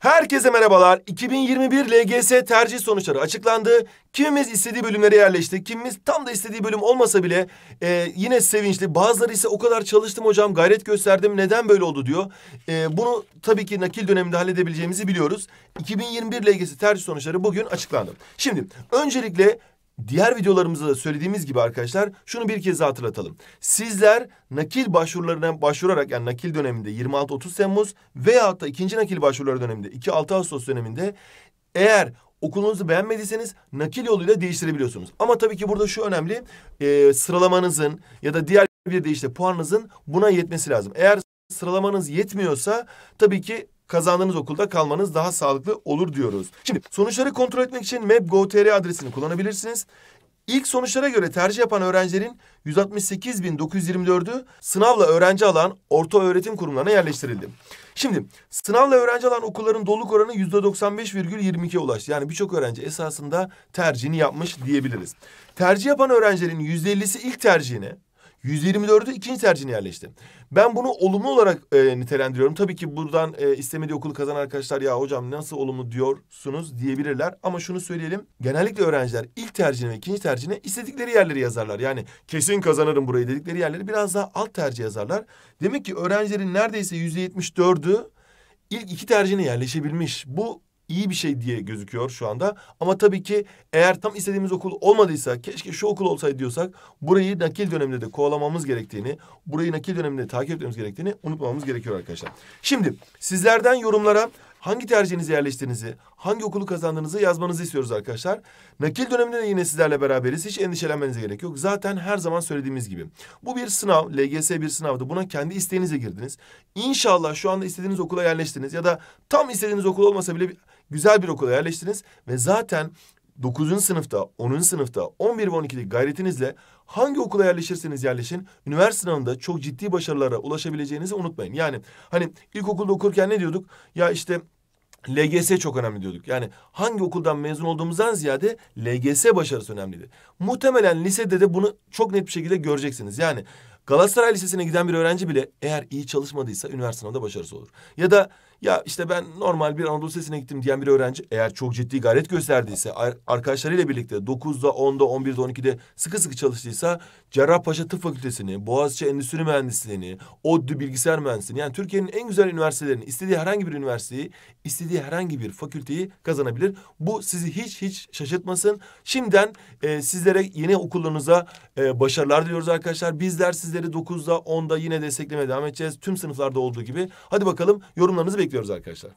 Herkese merhabalar. 2021 LGS tercih sonuçları açıklandı. Kimimiz istediği bölümlere yerleşti. Kimimiz tam da istediği bölüm olmasa bile e, yine sevinçli. Bazıları ise o kadar çalıştım hocam, gayret gösterdim. Neden böyle oldu diyor. E, bunu tabii ki nakil döneminde halledebileceğimizi biliyoruz. 2021 LGS tercih sonuçları bugün açıklandı. Şimdi öncelikle diğer videolarımızda da söylediğimiz gibi arkadaşlar şunu bir kez daha hatırlatalım. Sizler nakil başvurularına başvurarak yani nakil döneminde 26-30 Temmuz veyahut da ikinci nakil başvuruları döneminde 2-6 Ağustos döneminde eğer okulunuzu beğenmediyseniz nakil yoluyla değiştirebiliyorsunuz. Ama tabii ki burada şu önemli e, sıralamanızın ya da diğer bir de işte puanınızın buna yetmesi lazım. Eğer sıralamanız yetmiyorsa tabii ki kazandığınız okulda kalmanız daha sağlıklı olur diyoruz. Şimdi sonuçları kontrol etmek için map.gov.tr adresini kullanabilirsiniz. İlk sonuçlara göre tercih yapan öğrencilerin 168.924'ü sınavla öğrenci alan orta öğretim kurumlarına yerleştirildi. Şimdi sınavla öğrenci alan okulların doluluk oranı %95,22'ye ulaştı. Yani birçok öğrenci esasında tercihini yapmış diyebiliriz. Tercih yapan öğrencilerin %50'si ilk tercihine. 124'ü ikinci tercihine yerleşti. Ben bunu olumlu olarak e, nitelendiriyorum. Tabii ki buradan e, istemediği okulu kazanan arkadaşlar ya hocam nasıl olumlu diyorsunuz diyebilirler. Ama şunu söyleyelim. Genellikle öğrenciler ilk tercihine ve ikinci tercihine istedikleri yerleri yazarlar. Yani kesin kazanırım burayı dedikleri yerleri biraz daha alt tercih yazarlar. Demek ki öğrencilerin neredeyse %74'ü ilk iki tercihine yerleşebilmiş. Bu iyi bir şey diye gözüküyor şu anda. Ama tabii ki eğer tam istediğimiz okul olmadıysa keşke şu okul olsaydı diyorsak burayı nakil döneminde de kovalamamız gerektiğini, burayı nakil döneminde takip etmemiz gerektiğini unutmamamız gerekiyor arkadaşlar. Şimdi sizlerden yorumlara hangi tercihinizi yerleştirdiğinizi, hangi okulu kazandığınızı yazmanızı istiyoruz arkadaşlar. Nakil döneminde de yine sizlerle beraberiz. Hiç endişelenmenize gerek yok. Zaten her zaman söylediğimiz gibi. Bu bir sınav, LGS bir sınavdı. Buna kendi isteğinize girdiniz. İnşallah şu anda istediğiniz okula yerleştiniz ya da tam istediğiniz okul olmasa bile güzel bir okula yerleştiniz ve zaten 9. sınıfta, 10. sınıfta, 11 ve 12'lik gayretinizle hangi okula yerleşirseniz yerleşin, üniversite sınavında çok ciddi başarılara ulaşabileceğinizi unutmayın. Yani hani ilkokulda okurken ne diyorduk? Ya işte LGS çok önemli diyorduk. Yani hangi okuldan mezun olduğumuzdan ziyade LGS başarısı önemliydi. Muhtemelen lisede de bunu çok net bir şekilde göreceksiniz. Yani Galatasaray Lisesi'ne giden bir öğrenci bile eğer iyi çalışmadıysa üniversite üniversitede başarısı olur. Ya da ya işte ben normal bir Anadolu Sesi'ne gittim diyen bir öğrenci eğer çok ciddi gayret gösterdiyse arkadaşlarıyla birlikte 9'da 10'da 11'de 12'de sıkı sıkı çalıştıysa Cerrahpaşa Tıp Fakültesini, Boğaziçi Endüstri Mühendisliğini, ODTÜ Bilgisayar Mühendisliğini yani Türkiye'nin en güzel üniversitelerini istediği herhangi bir üniversiteyi, istediği herhangi bir fakülteyi kazanabilir. Bu sizi hiç hiç şaşırtmasın. Şimdiden e, sizlere yeni okullarınıza e, başarılar diliyoruz arkadaşlar. Bizler sizleri 9'da 10'da yine desteklemeye devam edeceğiz. Tüm sınıflarda olduğu gibi. Hadi bakalım yorumlarınızı bekliyoruz bekliyoruz arkadaşlar.